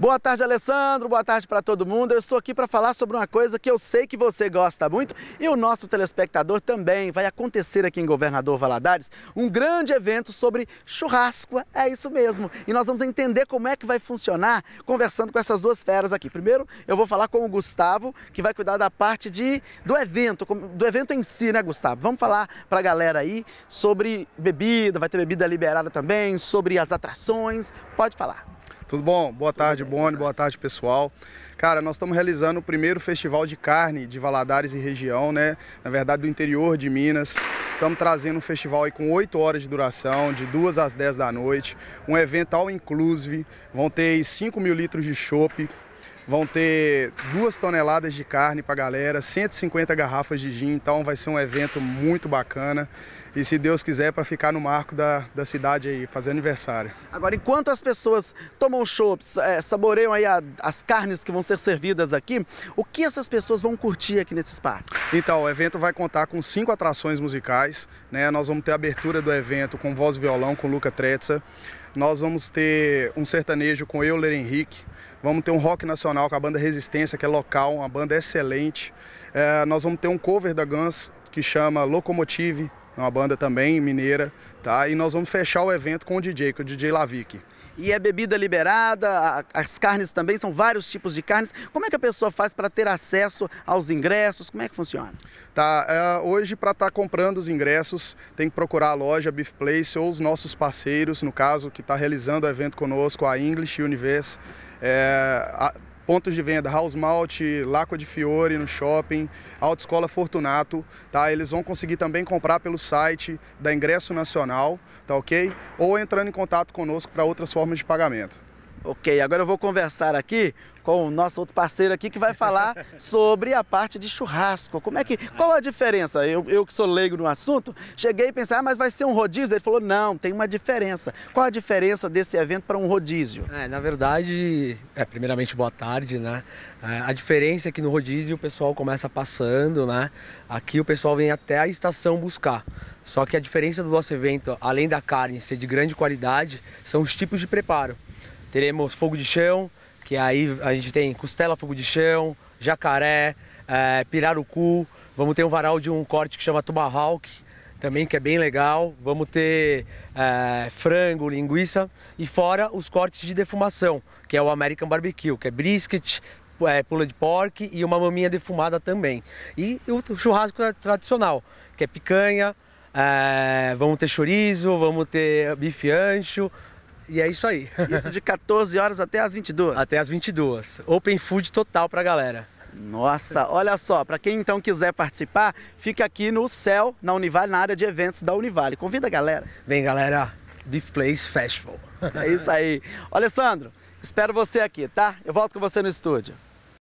Boa tarde, Alessandro. Boa tarde para todo mundo. Eu estou aqui para falar sobre uma coisa que eu sei que você gosta muito e o nosso telespectador também. Vai acontecer aqui em Governador Valadares um grande evento sobre churrasco. É isso mesmo. E nós vamos entender como é que vai funcionar conversando com essas duas feras aqui. Primeiro, eu vou falar com o Gustavo, que vai cuidar da parte de do evento, do evento em si, né, Gustavo? Vamos falar para a galera aí sobre bebida, vai ter bebida liberada também, sobre as atrações. Pode falar. Tudo bom? Boa Tudo tarde, bem, Boni. Cara. Boa tarde, pessoal. Cara, nós estamos realizando o primeiro festival de carne de Valadares e região, né? Na verdade, do interior de Minas. Estamos trazendo um festival aí com 8 horas de duração, de 2 às 10 da noite. Um evento all inclusive. Vão ter 5 mil litros de chopp, Vão ter duas toneladas de carne para galera, 150 garrafas de gin, então vai ser um evento muito bacana e, se Deus quiser, para ficar no marco da, da cidade aí, fazer aniversário. Agora, enquanto as pessoas tomam chopps, é, saboreiam aí a, as carnes que vão ser servidas aqui, o que essas pessoas vão curtir aqui nesse espaço? Então, o evento vai contar com cinco atrações musicais, né? Nós vamos ter a abertura do evento com voz e violão com Luca Tretza. Nós vamos ter um sertanejo com Euler Henrique, vamos ter um rock nacional com a banda Resistência, que é local, uma banda excelente. É, nós vamos ter um cover da Guns que chama Locomotive, é uma banda também mineira, tá? E nós vamos fechar o evento com o DJ, com o DJ Lavic. E é bebida liberada, as carnes também, são vários tipos de carnes. Como é que a pessoa faz para ter acesso aos ingressos? Como é que funciona? Tá, é, hoje para estar tá comprando os ingressos, tem que procurar a loja Beef Place ou os nossos parceiros, no caso, que está realizando o evento conosco, a English Universe. É, a pontos de venda, House Malt, Laco de Fiore no shopping, Autoescola Fortunato, tá? Eles vão conseguir também comprar pelo site da Ingresso Nacional, tá ok? Ou entrando em contato conosco para outras formas de pagamento. Ok, agora eu vou conversar aqui com o nosso outro parceiro aqui que vai falar sobre a parte de churrasco. Como é que, qual a diferença? Eu, eu que sou leigo no assunto, cheguei e pensei, ah, mas vai ser um rodízio? Ele falou, não, tem uma diferença. Qual a diferença desse evento para um rodízio? É, na verdade, é, primeiramente, boa tarde, né? É, a diferença é que no rodízio o pessoal começa passando, né? Aqui o pessoal vem até a estação buscar. Só que a diferença do nosso evento, além da carne ser de grande qualidade, são os tipos de preparo teremos fogo de chão, que aí a gente tem costela fogo de chão, jacaré, é, pirarucu, vamos ter um varal de um corte que chama tomahawk, também que é bem legal, vamos ter é, frango, linguiça e fora os cortes de defumação, que é o American Barbecue, que é brisket, é, pula de pork e uma maminha defumada também. E o churrasco tradicional, que é picanha, é, vamos ter chorizo, vamos ter bife ancho, e é isso aí. Isso de 14 horas até as 22? Até as 22. Open food total pra galera. Nossa, olha só, para quem então quiser participar, fica aqui no céu, na Univale, na área de eventos da Univale. Convida a galera. Vem, galera, Beef Place Festival. É isso aí. Alessandro, espero você aqui, tá? Eu volto com você no estúdio.